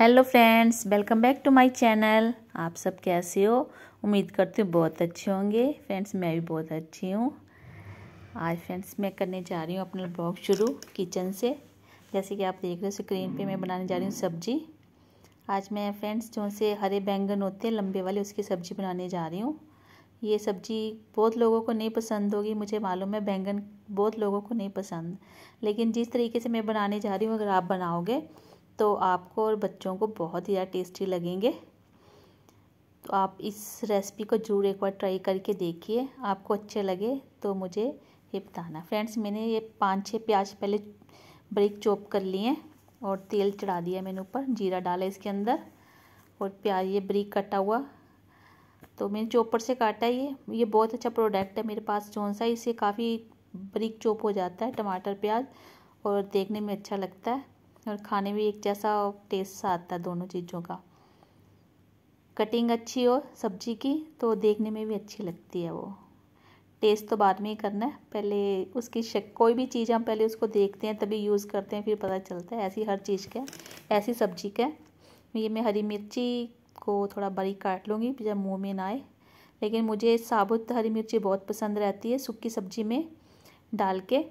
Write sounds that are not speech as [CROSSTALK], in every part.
hello friends welcome back to my channel आप सब कैसे हो उम्मीद करती हूँ बहुत अच्छे होंगे फ्रेंड्स मैं भी बहुत अच्छी हूँ आज फ्रेंड्स मैं करने जा रही हूँ अपना ब्लॉग शुरू किचन से जैसे कि आप देख रहे हो स्क्रीन पे मैं बनाने जा रही हूँ सब्जी आज मैं फ्रेंड्स जो से हरे बैंगन होते हैं लंबे वाले उसकी सब्ज़ी बनाने जा रही हूँ ये सब्ज़ी बहुत लोगों को नहीं पसंद होगी मुझे मालूम है बैंगन बहुत लोगों को नहीं पसंद लेकिन जिस तरीके से मैं बनाने जा रही हूँ अगर आप बनाओगे तो आपको और बच्चों को बहुत ही ज़्यादा टेस्टी लगेंगे तो आप इस रेसिपी को ज़रूर एक बार ट्राई करके देखिए आपको अच्छे लगे तो मुझे ये बताना फ्रेंड्स मैंने ये पाँच छः प्याज पहले ब्रेक चॉप कर लिए हैं और तेल चढ़ा दिया मैंने ऊपर जीरा डाला इसके अंदर और प्याज ये ब्रिक कटा हुआ तो मैंने चॉपर से काटा ये ये बहुत अच्छा प्रोडक्ट है मेरे पास जौन सा इससे काफ़ी ब्रिक चॉप हो जाता है टमाटर प्याज और देखने में अच्छा लगता है और खाने में एक जैसा टेस्ट सा आता है दोनों चीज़ों का कटिंग अच्छी हो सब्जी की तो देखने में भी अच्छी लगती है वो टेस्ट तो बाद में ही करना है पहले उसकी शक कोई भी चीज़ हम पहले उसको देखते हैं तभी यूज़ करते हैं फिर पता चलता है ऐसी हर चीज़ का ऐसी सब्जी का ये मैं हरी मिर्ची को थोड़ा बारीक काट लूँगी जब मुँह में ना आए लेकिन मुझे साबुत हरी मिर्ची बहुत पसंद रहती है सूखी सब्जी में डाल के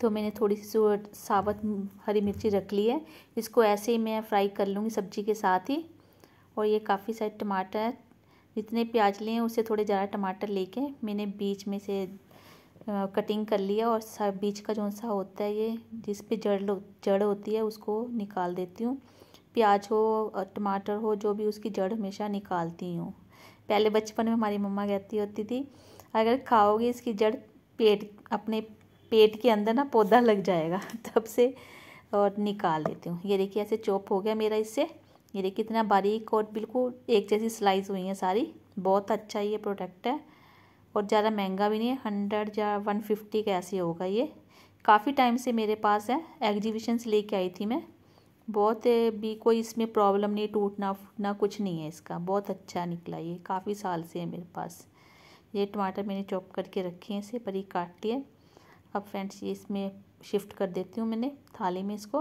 तो मैंने थोड़ी सी सावत हरी मिर्ची रख ली है इसको ऐसे ही मैं फ्राई कर लूँगी सब्जी के साथ ही और ये काफ़ी सारे टमाटर जितने प्याज लिए हैं उससे थोड़े ज़्यादा टमाटर लेके मैंने बीच में से कटिंग कर लिया और बीच बीज का जो सा होता है ये जिस पे जड़ जड़ होती है उसको निकाल देती हूँ प्याज हो टमाटर हो जो भी उसकी जड़ हमेशा निकालती हूँ पहले बचपन में हमारी मम्मा कहती होती थी अगर खाओगे इसकी जड़ पेट अपने पेट के अंदर ना पौधा लग जाएगा [LAUGHS] तब से और निकाल लेती हूँ ये देखिए ऐसे चॉप हो गया मेरा इससे ये देखिए इतना बारीक और बिल्कुल एक जैसी स्लाइस हुई है सारी बहुत अच्छा ये प्रोडक्ट है और ज़्यादा महंगा भी नहीं है हंड्रेड या वन फिफ्टी का ऐसे होगा ये काफ़ी टाइम से मेरे पास है एग्जीबिशन से लेके आई थी मैं बहुत भी कोई इसमें प्रॉब्लम नहीं टूटना फूटना कुछ नहीं है इसका बहुत अच्छा निकला ये काफ़ी साल से है मेरे पास ये टमाटर मैंने चॉप करके रखे हैं इसे ही काट लिया अब फ्रेंड्स ये इसमें शिफ्ट कर देती हूँ मैंने थाली में इसको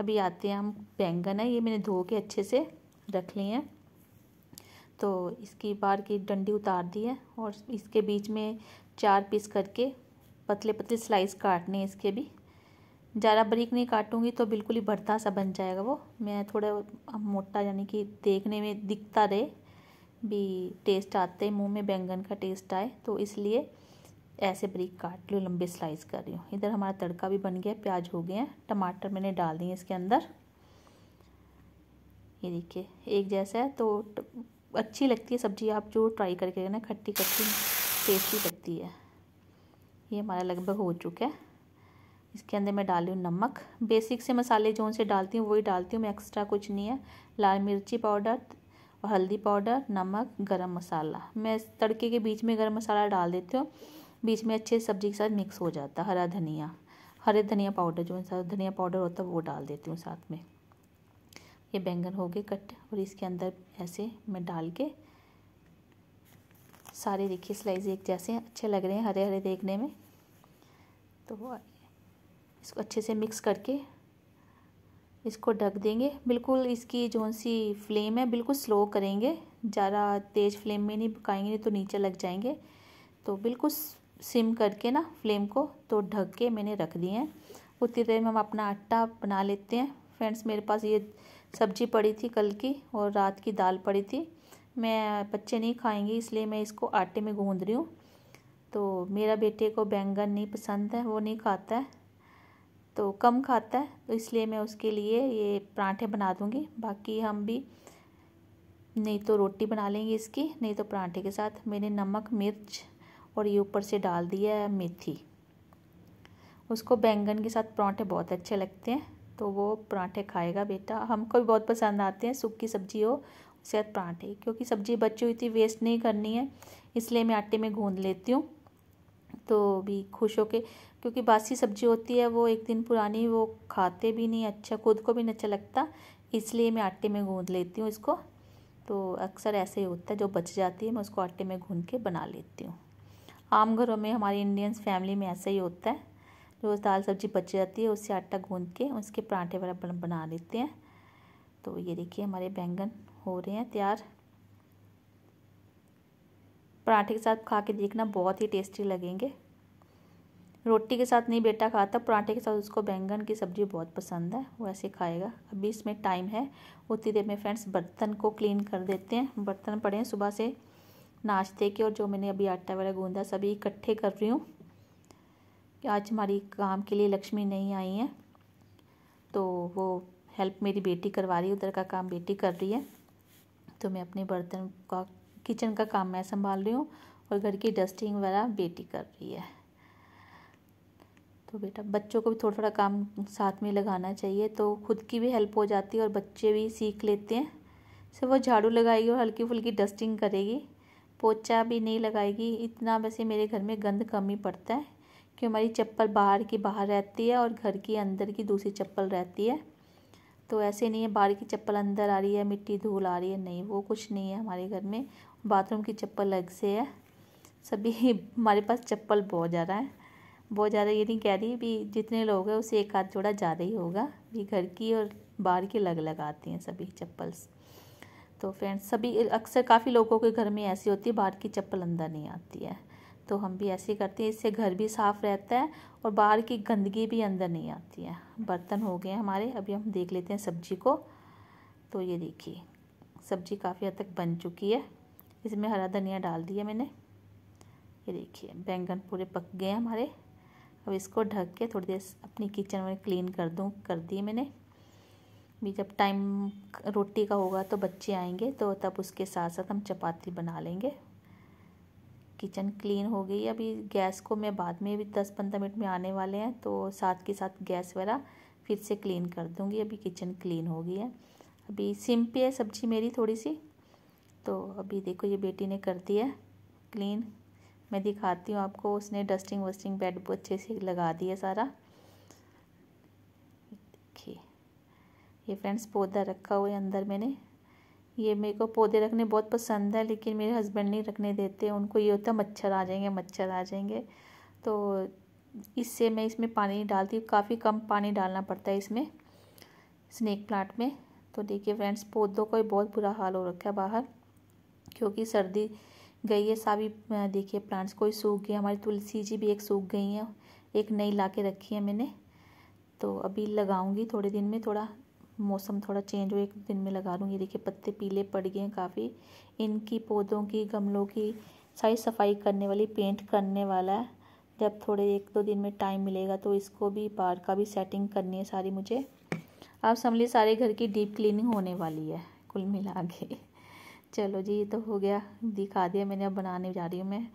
अभी आते हैं हम बैंगन है ये मैंने धो के अच्छे से रख लिए हैं तो इसकी बार की डंडी उतार दी है और इसके बीच में चार पीस करके पतले पतले स्लाइस काटने हैं इसके भी ज़्यादा बारीक नहीं काटूंगी तो बिल्कुल ही भरता सा बन जाएगा वो मैं थोड़ा मोटा यानी कि देखने में दिखता रहे भी टेस्ट आते मुंह में बैंगन का टेस्ट आए तो इसलिए ऐसे ब्रिक काट लो लंबे स्लाइस कर रही हूँ इधर हमारा तड़का भी बन गया प्याज हो गए हैं टमाटर मैंने डाल दिए इसके अंदर ये देखिए एक जैसा है तो अच्छी लगती है सब्जी आप जो ट्राई करके ना खट्टी खट्टी टेस्टी लगती है ये हमारा लगभग हो चुका है इसके अंदर मैं डाली हूँ नमक बेसिक से मसाले जो उनसे डालती हूँ वही डालती हूँ मैं एक्स्ट्रा कुछ नहीं है लाल मिर्ची पाउडर और हल्दी पाउडर नमक गरम मसाला मैं तड़के के बीच में गरम मसाला डाल देती हूँ बीच में अच्छे सब्जी के साथ मिक्स हो जाता है हरा धनिया हरे धनिया पाउडर जो है धनिया पाउडर होता है वो डाल देती हूँ साथ में ये बैंगन हो गए कट और इसके अंदर ऐसे मैं डाल के सारे देखिए स्लाइस एक जैसे अच्छे लग रहे हैं हरे हरे देखने में तो इसको अच्छे से मिक्स करके इसको ढक देंगे बिल्कुल इसकी जो सी फ्लेम है बिल्कुल स्लो करेंगे ज़्यादा तेज़ फ्लेम में नहीं पकाएंगे नहीं तो नीचे लग जाएंगे तो बिल्कुल सिम करके ना फ्लेम को तो ढक के मैंने रख दिए हैं उतनी देर में हम अपना आटा बना लेते हैं फ्रेंड्स मेरे पास ये सब्जी पड़ी थी कल की और रात की दाल पड़ी थी मैं बच्चे नहीं खाएंगे इसलिए मैं इसको आटे में गूँध रही हूँ तो मेरा बेटे को बैंगन नहीं पसंद है वो नहीं खाता है तो कम खाता है तो इसलिए मैं उसके लिए ये पराँठे बना दूँगी बाकी हम भी नहीं तो रोटी बना लेंगे इसकी नहीं तो पराठे के साथ मैंने नमक मिर्च और ये ऊपर से डाल दिया है मेथी उसको बैंगन के साथ पराठे बहुत अच्छे लगते हैं तो वो पराठे खाएगा बेटा हमको भी बहुत पसंद आते हैं सूखी सब्जी हो उसके साथ पराठे क्योंकि सब्जी बची हुई थी वेस्ट नहीं करनी है इसलिए मैं आटे में गूँध लेती हूँ तो भी खुश हो के क्योंकि बासी सब्जी होती है वो एक दिन पुरानी वो खाते भी नहीं अच्छा खुद को भी नहीं अच्छा लगता इसलिए मैं आटे में गूँध लेती हूँ इसको तो अक्सर ऐसे ही होता है जो बच जाती है मैं उसको आटे में गूँध के बना लेती हूँ आम घरों में हमारी इंडियंस फैमिली में ऐसा ही होता है रोज़ दाल सब्जी बच जाती है उससे आटा गूंद के उसके पराठे वगैरह बना लेते हैं तो ये देखिए हमारे बैंगन हो रहे हैं तैयार पराठे के साथ खा के देखना बहुत ही टेस्टी लगेंगे रोटी के साथ नहीं बेटा खाता पराठे के साथ उसको बैंगन की सब्ज़ी बहुत पसंद है वो ऐसे खाएगा अभी इसमें टाइम है उतनी देर में फ्रेंड्स बर्तन को क्लीन कर देते हैं बर्तन पड़े हैं सुबह से नाश्ते के और जो मैंने अभी आटा वगैरह गूंदा सभी इकट्ठे कर रही हूँ कि आज हमारी काम के लिए लक्ष्मी नहीं आई है तो वो हेल्प मेरी बेटी करवा रही है उधर का काम बेटी कर रही है तो मैं अपने बर्तन का किचन का काम मैं संभाल रही हूँ और घर की डस्टिंग वगैरह बेटी कर रही है तो बेटा बच्चों को भी थोड़ा थोड़ा काम साथ में लगाना चाहिए तो खुद की भी हेल्प हो जाती है और बच्चे भी सीख लेते हैं सिर्फ वो झाड़ू लगाएगी और हल्की फुल्की डस्टिंग करेगी पोचा भी नहीं लगाएगी इतना वैसे मेरे घर में गंद कम ही पड़ता है कि हमारी चप्पल बाहर की बाहर रहती है और घर की अंदर की दूसरी चप्पल रहती है तो ऐसे नहीं है बाहर की चप्पल अंदर आ रही है मिट्टी धूल आ रही है नहीं वो कुछ नहीं है हमारे घर में बाथरूम की चप्पल अलग से है सभी [LAUGHS] हमारे पास चप्पल बहुत ज़्यादा है बहुत ज़्यादा ये नहीं कह रही भी जितने लोग हैं उसे एक हाथ जोड़ा ज़्यादा ही होगा भी घर की और बाहर की अलग अलग आती हैं सभी चप्पल्स तो फ्रेंड्स सभी अक्सर काफ़ी लोगों के घर में ऐसी होती है बाहर की चप्पल अंदर नहीं आती है तो हम भी ऐसे करते हैं इससे घर भी साफ़ रहता है और बाहर की गंदगी भी अंदर नहीं आती है बर्तन हो गए हमारे अभी हम देख लेते हैं सब्जी को तो ये देखिए सब्जी काफ़ी हद तक बन चुकी है इसमें हरा धनिया डाल दिया मैंने ये देखिए बैंगन पूरे पक गए हैं हमारे अब इसको ढक के थोड़ी देर अपनी किचन में क्लीन कर दूँ कर दिए मैंने भी जब टाइम रोटी का होगा तो बच्चे आएंगे तो तब उसके साथ साथ हम चपाती बना लेंगे किचन क्लीन हो गई अभी गैस को मैं बाद में भी दस पंद्रह मिनट में आने वाले हैं तो साथ के साथ गैस वगैरह फिर से क्लीन कर दूँगी अभी किचन क्लीन हो गई है अभी सिम पे है सब्जी मेरी थोड़ी सी तो अभी देखो ये बेटी ने कर दी है क्लीन मैं दिखाती हूँ आपको उसने डस्टिंग वस्टिंग बेड अच्छे से लगा दिया सारा ये फ्रेंड्स पौधा रखा हुआ है अंदर मैंने ये मेरे को पौधे रखने बहुत पसंद है लेकिन मेरे हस्बैंड नहीं रखने देते उनको ये होता मच्छर आ जाएंगे मच्छर आ जाएंगे तो इससे मैं इसमें पानी नहीं डालती काफ़ी कम पानी डालना पड़ता है इसमें स्नैक प्लांट में तो देखिए फ्रेंड्स पौधों का बहुत बुरा हाल हो रखा है बाहर क्योंकि सर्दी गई है सभी देखिए प्लांट्स कोई सूख गए हमारी तुलसी जी भी एक सूख गई हैं एक नई ला के रखी है मैंने तो अभी लगाऊंगी थोड़े दिन में थोड़ा मौसम थोड़ा चेंज हो एक दिन में लगा लूँगी देखिए पत्ते पीले पड़ गए हैं काफ़ी इनकी पौधों की गमलों की सारी सफाई करने वाली पेंट करने वाला है जब थोड़े एक दो दिन में टाइम मिलेगा तो इसको भी बाहर का भी सेटिंग करनी है सारी मुझे आप समझ लीजिए सारे घर की डीप क्लीनिंग होने वाली है कुल मिला के चलो जी ये तो हो गया दिखा दिया मैंने अब बनाने जा रही हूँ मैं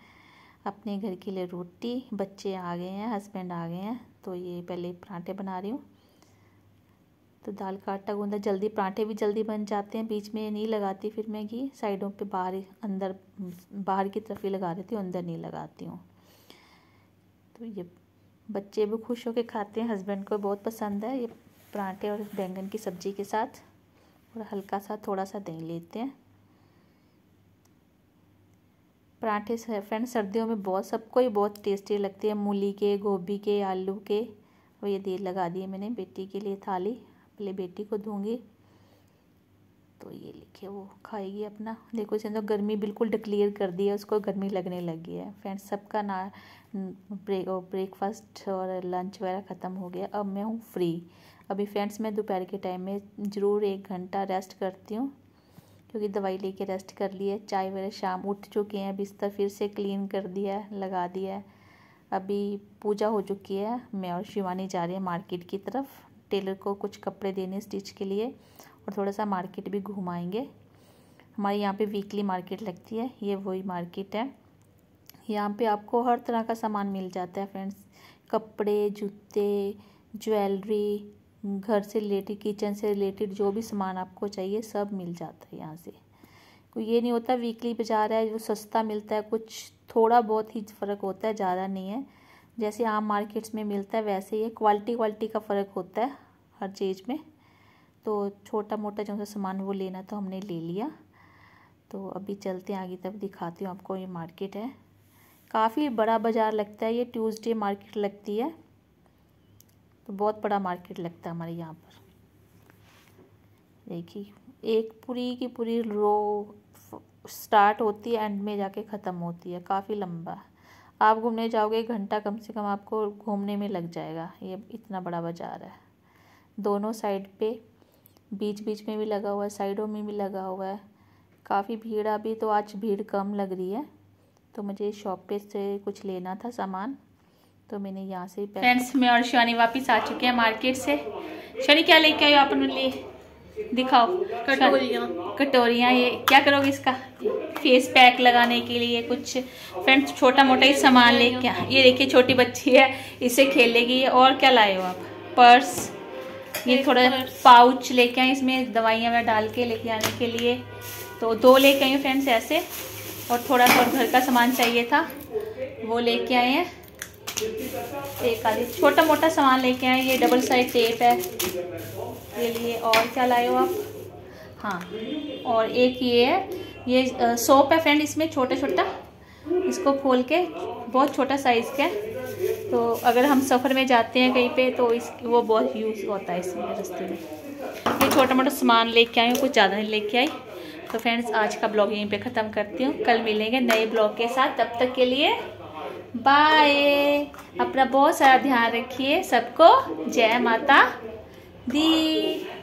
अपने घर के लिए रोटी बच्चे आ गए हैं हस्बैंड आ गए हैं तो ये पहले पराठे बना रही हूँ तो दाल का आटा गूंदा जल्दी पराठे भी जल्दी बन जाते हैं बीच में नहीं लगाती फिर मैं घी साइडों पे बाहर अंदर बाहर की तरफ ही लगा देती हूँ अंदर नहीं लगाती हूँ तो ये बच्चे भी खुश होकर खाते हैं हस्बैंड को बहुत पसंद है ये पराठे और बैंगन की सब्ज़ी के साथ और हल्का सा थोड़ा सा दही लेते हैं पराठे फ्रेंड सर्दियों में बहुत सबको ही बहुत टेस्टी लगती है मूली के गोभी के आलू के और ये दे लगा दिए मैंने बेटी के लिए थाली पहले बेटी को दूंगी तो ये लिखे वो खाएगी अपना देखो तो गर्मी बिल्कुल डिक्लेयर कर दी है उसको गर्मी लगने लगी है फ्रेंड्स सबका ना ब्रेक ब्रेकफास्ट और लंच वगैरह ख़त्म हो गया अब मैं हूँ फ्री अभी फ्रेंड्स मैं दोपहर के टाइम में ज़रूर एक घंटा रेस्ट करती हूँ क्योंकि दवाई लेके रेस्ट कर ली है चाय वगैरह शाम उठ चुके हैं बिस्तर फिर से क्लीन कर दिया है लगा दिया है अभी पूजा हो चुकी है मैं और शिवानी जा रही है मार्केट की तरफ टेलर को कुछ कपड़े देने स्टिच के लिए और थोड़ा सा मार्केट भी घुमाएंगे हमारे यहाँ पे वीकली मार्केट लगती है ये वही मार्केट है यहाँ पे आपको हर तरह का सामान मिल जाता है फ्रेंड्स कपड़े जूते ज्वेलरी घर से रिलेटेड किचन से रिलेटेड जो भी सामान आपको चाहिए सब मिल जाता है यहाँ से कोई ये नहीं होता वीकली बाज़ार है जो सस्ता मिलता है कुछ थोड़ा बहुत ही फ़र्क होता है ज़्यादा नहीं है जैसे आम मार्केट्स में मिलता है वैसे ही क्वालिटी क्वालिटी का फ़र्क होता है हर चीज़ में तो छोटा मोटा जो सामान वो लेना तो हमने ले लिया तो अभी चलते हैं आगे तक दिखाती हूँ आपको ये मार्केट है काफ़ी बड़ा बाज़ार लगता है ये ट्यूसडे मार्केट लगती है तो बहुत बड़ा मार्केट लगता है हमारे यहाँ पर देखिए एक पूरी की पूरी रो स्टार्ट होती है एंड में जाके ख़त्म होती है काफ़ी लंबा आप घूमने जाओगे एक घंटा कम से कम आपको घूमने में लग जाएगा ये इतना बड़ा बाज़ार है दोनों साइड पे बीच बीच में भी लगा हुआ है साइडों में भी लगा हुआ है काफ़ी भीड़ अभी तो आज भीड़ कम लग रही है तो मुझे शॉप पे से कुछ लेना था सामान तो मैंने यहाँ से फ्रेंड्स मैं और शिवानी वापस आ चुके हैं मार्केट से शनि क्या लेके आयो आप लिए दिखाओ कटोरिया कटोरियाँ ये क्या करोगे इसका फेस पैक लगाने के लिए कुछ फ्रेंड्स छोटा मोटा ही सामान ले क्या ये देखिए छोटी बच्ची है इसे खेलेगी और क्या लाए हो आप पर्स ये थोड़ा पाउच लेके आए इसमें दवाइयाँ वगैरह डाल के लेके आने के लिए तो दो लेके आई फ्रेंड्स ऐसे और थोड़ा सा घर का सामान चाहिए था वो लेके आए हैं एक आधी छोटा मोटा सामान लेके आए ये डबल साइड टेप है के लिए और क्या लाए हो आप हाँ और एक ये है ये सोप है फ्रेंड इसमें छोटा छोटा इसको खोल के बहुत छोटा साइज़ का है तो अगर हम सफ़र में जाते हैं कहीं पे तो इस वो बहुत यूज़ होता है इसमें रस्ते में ये छोटा मोटा सामान लेके आई हूँ कुछ ज़्यादा नहीं लेके आई तो फ्रेंड्स आज का ब्लॉग यहीं पे ख़त्म करती हूँ कल मिलेंगे नए ब्लॉग के साथ तब तक के लिए बाय अपना बहुत सारा ध्यान रखिए सबको जय माता the